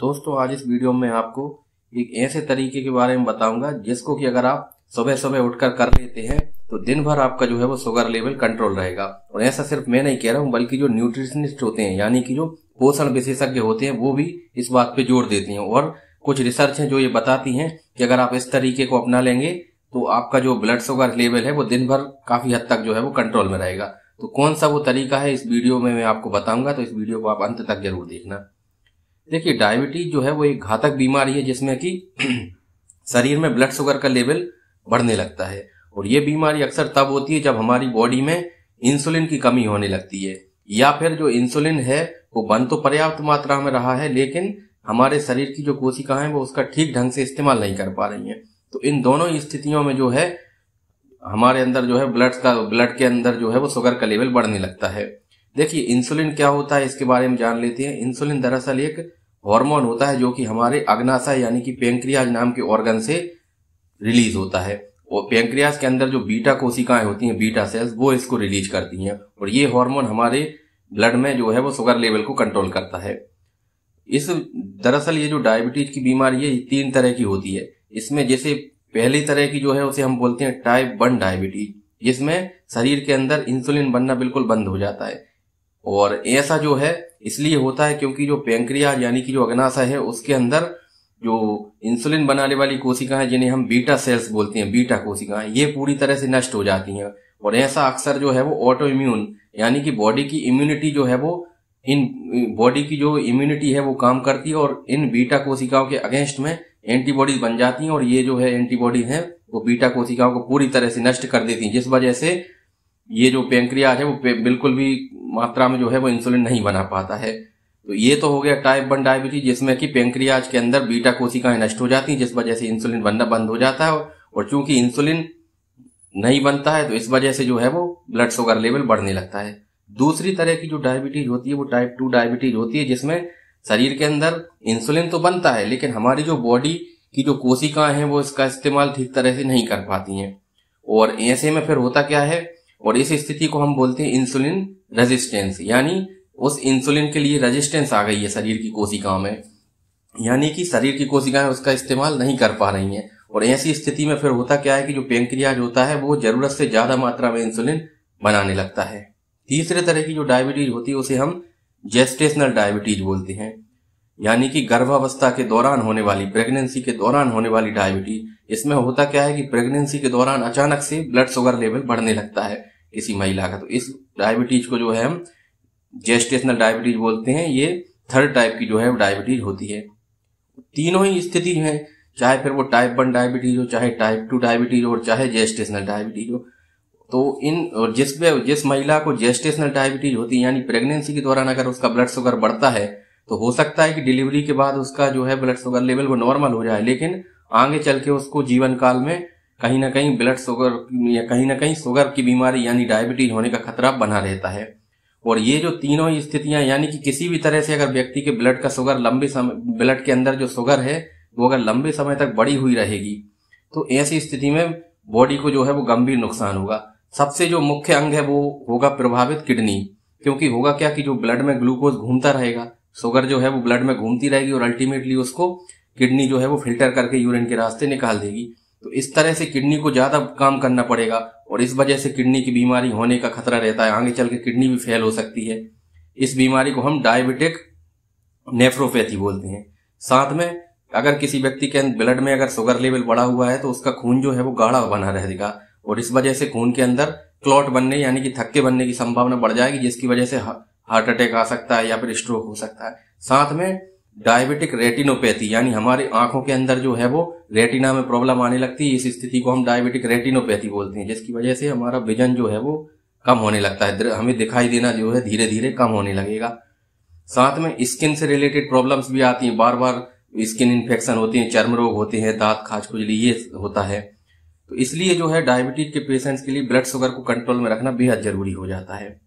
दोस्तों आज इस वीडियो में आपको एक ऐसे तरीके के बारे में बताऊंगा जिसको कि अगर आप सुबह सुबह उठकर कर लेते हैं तो दिन भर आपका जो है वो शुगर लेवल कंट्रोल रहेगा और ऐसा सिर्फ मैं नहीं कह रहा हूँ बल्कि जो न्यूट्रिशनिस्ट होते हैं यानी कि जो पोषण विशेषज्ञ होते हैं वो भी इस बात पे जोर देती हैं और कुछ रिसर्च है जो ये बताती है कि अगर आप इस तरीके को अपना लेंगे तो आपका जो ब्लड शुगर लेवल है वो दिन भर काफी हद तक जो है वो कंट्रोल में रहेगा तो कौन सा वो तरीका है इस वीडियो में मैं आपको बताऊंगा तो इस वीडियो को आप अंत तक जरूर देखना देखिए डायबिटीज जो है वो एक घातक बीमारी है जिसमें कि शरीर में ब्लड शुगर का लेवल बढ़ने लगता है और ये बीमारी अक्सर तब होती है जब हमारी बॉडी में इंसुलिन की कमी होने लगती है या फिर जो इंसुलिन है वो बन तो पर्याप्त मात्रा में रहा है लेकिन हमारे शरीर की जो कोशिकाएं वो उसका ठीक ढंग से इस्तेमाल नहीं कर पा रही हैं तो इन दोनों स्थितियों में जो है हमारे अंदर जो है ब्लड का ब्लड के अंदर जो है वो शुगर का लेवल बढ़ने लगता है देखिए इंसुलिन क्या होता है इसके बारे में जान लेते हैं इंसुलिन दरअसल एक हार्मोन होता है जो कि हमारे अग्नाशय यानी कि पेंक्रियाज नाम के ऑर्गन से रिलीज होता है और पेंक्रियाज के अंदर जो बीटा कोशिकाएं होती हैं बीटा सेल्स वो इसको रिलीज करती हैं और ये हार्मोन हमारे ब्लड में जो है वो शुगर लेवल को कंट्रोल करता है इस दरअसल ये जो डायबिटीज की बीमारी है ये तीन तरह की होती है इसमें जैसे पहली तरह की जो है उसे हम बोलते हैं टाइप वन डायबिटीज जिसमें शरीर के अंदर इंसुलिन बनना बिल्कुल बंद हो जाता है और ऐसा जो है इसलिए होता है क्योंकि जो पेंक्रिया यानी कि जो अग्नाशय है उसके अंदर जो इंसुलिन बनाने वाली कोशिकाएं जिन्हें हम बीटा सेल्स बोलते हैं बीटा कोशिकाएं ये पूरी तरह से नष्ट हो जाती हैं और ऐसा अक्सर जो है वो ऑटो इम्यून यानी कि बॉडी की इम्यूनिटी जो है वो इन बॉडी की जो इम्यूनिटी है वो काम करती है और इन बीटा कोशिकाओं के अगेंस्ट में एंटीबॉडीज बन जाती हैं और ये जो है एंटीबॉडीज हैं वो बीटा कोशिकाओं को पूरी तरह से नष्ट कर देती हैं जिस वजह से ये जो पेंक्रियाज है वो बिल्कुल भी मात्रा में जो है वो इंसुलिन नहीं बना पाता है तो ये तो हो गया टाइप वन डायबिटीज जिसमें कि पेंक्रियाज के अंदर बीटा कोशिकाएं नष्ट हो जाती हैं जिस वजह से इंसुलिन बनना बंद हो जाता है और चूंकि इंसुलिन नहीं बनता है तो इस वजह से जो है वो ब्लड शुगर लेवल बढ़ने लगता है दूसरी तरह की जो डायबिटीज होती है वो टाइप टू डायबिटीज होती है जिसमें शरीर के अंदर इंसुलिन तो बनता है लेकिन हमारी जो बॉडी की जो कोशिकाएं हैं वो इसका इस्तेमाल ठीक तरह से नहीं कर पाती हैं और ऐसे में फिर होता क्या है और इस स्थिति को हम बोलते हैं इंसुलिन रेजिस्टेंस यानी उस इंसुलिन के लिए रेजिस्टेंस आ गई है शरीर की कोशिकाओं में यानी कि शरीर की कोशिकाएं उसका इस्तेमाल नहीं कर पा रही हैं और ऐसी स्थिति में फिर होता क्या है कि जो पेंक्रियाज होता है वो जरूरत से ज्यादा मात्रा में इंसुलिन बनाने लगता है तीसरे तरह की जो डायबिटीज होती है उसे हम जेस्टेशनल डायबिटीज बोलते हैं यानी कि गर्भावस्था के दौरान होने वाली प्रेगनेंसी के दौरान होने वाली डायबिटीज इसमें होता क्या है कि प्रेगनेंसी के दौरान अचानक से ब्लड शुगर लेवल बढ़ने लगता है किसी महिला का तो इस डायबिटीज को जो है हम जेस्टेशनल डायबिटीज बोलते हैं ये थर्ड टाइप की जो है डायबिटीज होती है तीनों ही स्थिति है चाहे फिर वो टाइप वन डायबिटीज हो चाहे टाइप टू डायबिटीज हो चाहे जेस्टेशनल डायबिटीज हो तो इन और जिस जिस महिला को जेस्टेशनल डायबिटीज होती है यानी प्रेगनेंसी के दौरान अगर उसका ब्लड शुगर बढ़ता है तो हो सकता है कि डिलीवरी के बाद उसका जो है ब्लड शुगर लेवल वो नॉर्मल हो जाए लेकिन आगे चल के उसको जीवन काल में कहीं ना कहीं ब्लड शुगर या कहीं ना कहीं शुगर की बीमारी यानी डायबिटीज होने का खतरा बना रहता है और ये जो तीनों ही स्थितियां यानी कि किसी भी तरह से अगर व्यक्ति के ब्लड का शुगर लंबे समय ब्लड के अंदर जो शुगर है वो अगर लंबे समय तक बढ़ी हुई रहेगी तो ऐसी स्थिति में बॉडी को जो है वो गंभीर नुकसान होगा सबसे जो मुख्य अंग है वो होगा प्रभावित किडनी क्योंकि होगा क्या कि जो ब्लड में ग्लूकोज घूमता रहेगा शुगर जो है वो ब्लड में घूमती रहेगी और अल्टीमेटली उसको किडनी जो है वो फिल्टर करके यूरिन के रास्ते निकाल देगी तो इस तरह से किडनी को ज्यादा काम करना पड़ेगा और इस वजह से किडनी की बीमारी होने का खतरा रहता है आगे चल के किडनी भी फेल हो सकती है इस बीमारी को हम डायबिटिक नेफ्रोपैथी बोलते हैं साथ में अगर किसी व्यक्ति के ब्लड में अगर शुगर लेवल बढ़ा हुआ है तो उसका खून जो है वो गाढ़ा बना रहेगा और इस वजह से खून के अंदर क्लॉट बनने यानी कि थक्के बनने की संभावना बढ़ जाएगी जिसकी वजह से हार्ट अटैक आ सकता है या फिर स्ट्रोक हो सकता है साथ में डायबिटिक रेटिनोपैथी यानी हमारे आंखों के अंदर जो है वो रेटिना में प्रॉब्लम आने लगती है इस स्थिति को हम डायबिटिक रेटिनोपैथी बोलते हैं जिसकी वजह से हमारा विजन जो है वो कम होने लगता है हमें दिखाई देना जो है धीरे धीरे कम होने लगेगा साथ में स्किन से रिलेटेड प्रॉब्लम्स भी आती हैं बार बार स्किन इन्फेक्शन होती है चर्म रोग होते हैं दांत खाज खुजली ये होता है तो इसलिए जो है डायबिटीज के पेशेंट्स के लिए ब्लड शुगर को कंट्रोल में रखना बेहद जरूरी हो जाता है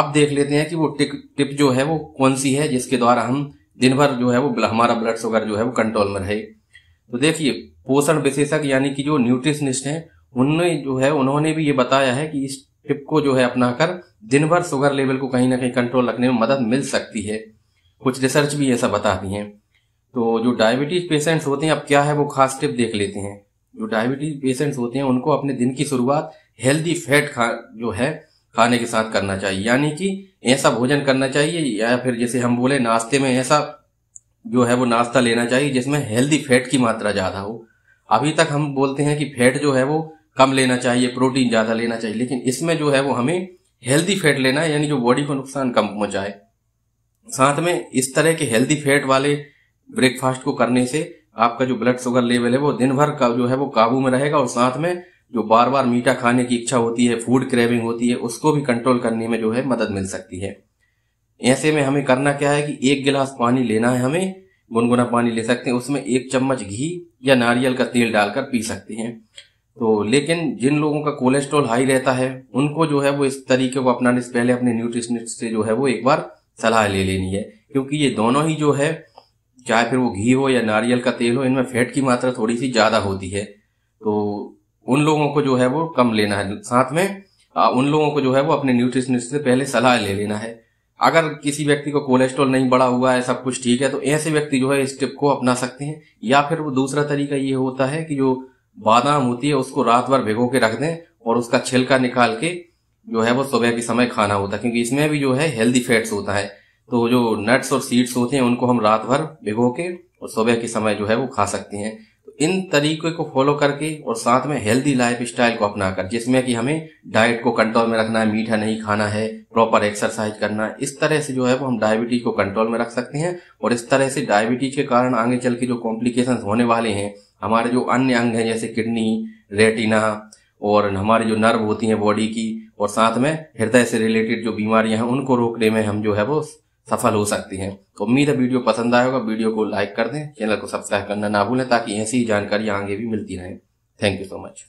अब देख लेते हैं कि वो टिक टिप जो है वो कौन सी है जिसके द्वारा हम दिन भर जो है वो हमारा ब्लड शुगर जो है वो कंट्रोल में रहे तो देखिए पोषण विशेषज्ञ यानी कि जो न्यूट्रिशनिस्ट हैं उनने जो है उन्होंने भी ये बताया है कि इस टिप को जो है अपनाकर दिन भर शुगर लेवल को कहीं ना कहीं कंट्रोल रखने में मदद मिल सकती है कुछ रिसर्च भी ऐसा बताती हैं तो जो डायबिटीज पेशेंट्स होते हैं अब क्या है वो खास टिप देख लेते हैं जो डायबिटीज पेशेंट्स होते हैं उनको अपने दिन की शुरुआत हेल्दी फैट खा जो है खाने के साथ करना चाहिए यानी कि ऐसा भोजन करना चाहिए या फिर जैसे हम बोले नाश्ते में ऐसा जो है वो नाश्ता लेना चाहिए जिसमें हेल्दी फैट की मात्रा ज़्यादा हो अभी तक हम बोलते हैं कि फैट जो है वो कम लेना चाहिए प्रोटीन ज़्यादा लेना चाहिए लेकिन इसमें जो है वो हमें हेल्दी फैट लेना है यानी जो बॉडी को नुकसान कम पहुंचाए साथ में इस तरह के हेल्दी फैट वाले ब्रेकफास्ट को करने से आपका जो ब्लड शुगर लेवल है वो दिन भर का जो है वो काबू में रहेगा और साथ में जो बार बार मीठा खाने की इच्छा होती है फूड क्रेविंग होती है उसको भी कंट्रोल करने में जो है मदद मिल सकती है ऐसे में हमें करना क्या है कि एक गिलास पानी लेना है हमें गुनगुना पानी ले सकते हैं उसमें एक चम्मच घी या नारियल का तेल डालकर पी सकते हैं तो लेकिन जिन लोगों का कोलेस्ट्रॉल हाई रहता है उनको जो है वो इस तरीके को अपनाने से पहले अपने न्यूट्रिशनिस्ट से जो है वो एक बार सलाह ले लेनी है क्योंकि ये दोनों ही जो है चाहे फिर वो घी हो या नारियल का तेल हो इनमें फैट की मात्रा थोड़ी सी ज़्यादा होती है तो उन लोगों को जो है वो कम लेना है साथ में उन लोगों को जो है वो अपने न्यूट्रिशनिस्ट से पहले सलाह ले लेना है अगर किसी व्यक्ति को कोलेस्ट्रॉल नहीं बढ़ा हुआ है सब कुछ ठीक है तो ऐसे व्यक्ति जो है इस टिप को अपना सकते हैं या फिर वो दूसरा तरीका ये होता है कि जो बादाम होती है उसको रात भर भिगो के रख दें और उसका छिलका निकाल के जो है वो सुबह के समय खाना होता है क्योंकि इसमें भी जो है हेल्दी फैट्स होता है तो जो नट्स और सीड्स होते हैं उनको हम रात भर भिगो के और सुबह के समय जो है वो खा सकते हैं इन तरीके को फॉलो करके और साथ में हेल्दी लाइफ स्टाइल को अपना कर जिसमें कि हमें डाइट को कंट्रोल में रखना है मीठा नहीं खाना है प्रॉपर एक्सरसाइज करना है इस तरह से जो है वो हम डायबिटीज को कंट्रोल में रख सकते हैं और इस तरह से डायबिटीज के कारण आगे चल के जो कॉम्प्लिकेशन होने वाले हैं हमारे जो अन्य अंग हैं जैसे किडनी रेटिना और हमारी जो नर्व होती है बॉडी की और साथ में हृदय से रिलेटेड जो बीमारियां हैं उनको रोकने में हम जो है वो सफल हो सकती तो उम्मीद है वीडियो पसंद आया होगा वीडियो को लाइक कर दें चैनल को सब्सक्राइब करना ना भूलें ताकि ऐसी जानकारी आगे भी मिलती रहे थैंक यू सो मच